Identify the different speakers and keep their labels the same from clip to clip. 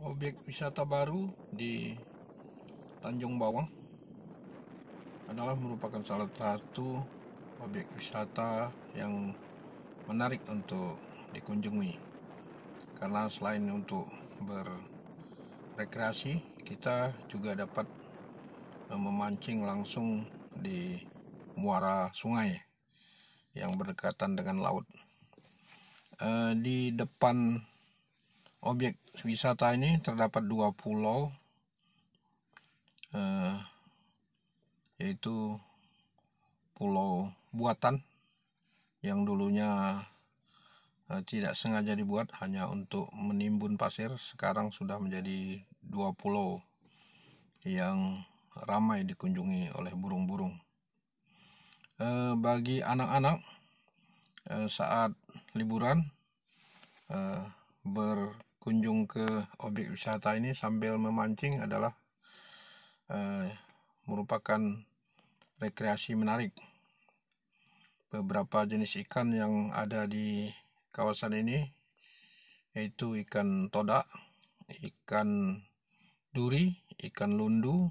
Speaker 1: objek wisata baru di Tanjung Bawang adalah merupakan salah satu objek wisata yang menarik untuk dikunjungi karena selain untuk berrekreasi kita juga dapat memancing langsung di muara sungai yang berdekatan dengan laut eh, di depan objek wisata ini terdapat dua pulau eh, yaitu pulau buatan yang dulunya eh, tidak sengaja dibuat hanya untuk menimbun pasir sekarang sudah menjadi dua pulau yang ramai dikunjungi oleh burung-burung eh, bagi anak-anak eh, saat liburan eh, ber kunjung ke objek wisata ini sambil memancing adalah eh, merupakan rekreasi menarik. Beberapa jenis ikan yang ada di kawasan ini yaitu ikan todak, ikan duri, ikan lundu,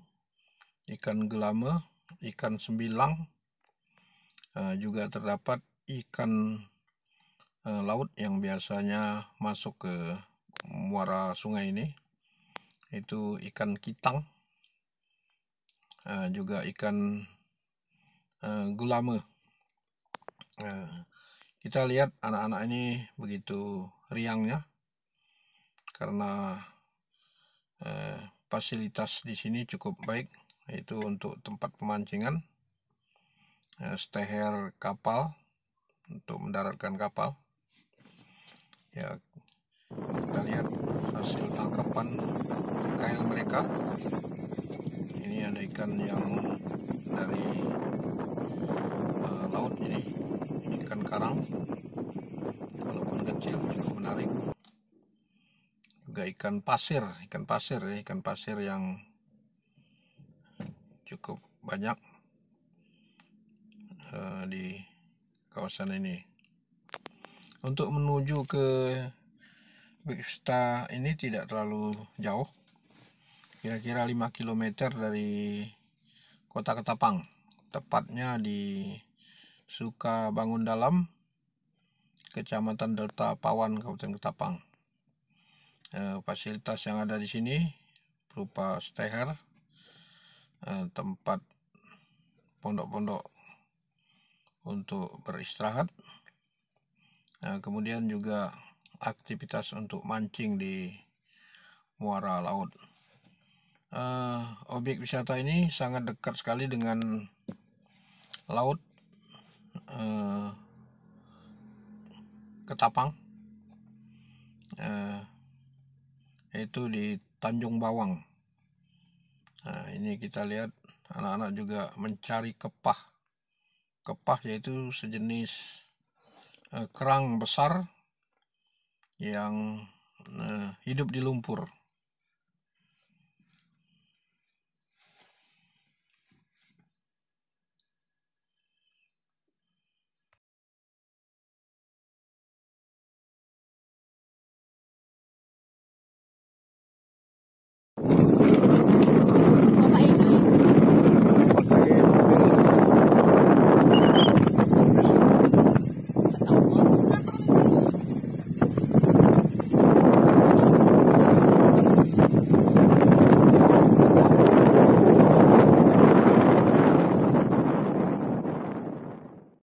Speaker 1: ikan gelama ikan sembilang, eh, juga terdapat ikan eh, laut yang biasanya masuk ke muara sungai ini itu ikan kitang uh, juga ikan uh, eh, gulame uh, kita lihat anak-anak ini begitu riangnya karena uh, fasilitas di sini cukup baik itu untuk tempat pemancingan uh, steher kapal untuk mendaratkan kapal ya kita lihat hasil tangkapan kail mereka ini ada ikan yang dari eh, laut ini ikan karang walaupun kecil cukup menarik juga ikan pasir ikan pasir ya ikan pasir yang cukup banyak eh, di kawasan ini untuk menuju ke Vista ini tidak terlalu jauh kira-kira 5 km dari kota Ketapang tepatnya di Suka Bangun Dalam Kecamatan Delta Pawan Kabupaten Ketapang eh, fasilitas yang ada di sini berupa steher eh, tempat pondok-pondok untuk beristirahat eh, kemudian juga aktivitas untuk mancing di muara laut. Uh, objek wisata ini sangat dekat sekali dengan laut uh, Ketapang, uh, yaitu di Tanjung Bawang. Nah, ini kita lihat anak-anak juga mencari kepah. Kepah yaitu sejenis kerang besar yang uh, hidup di lumpur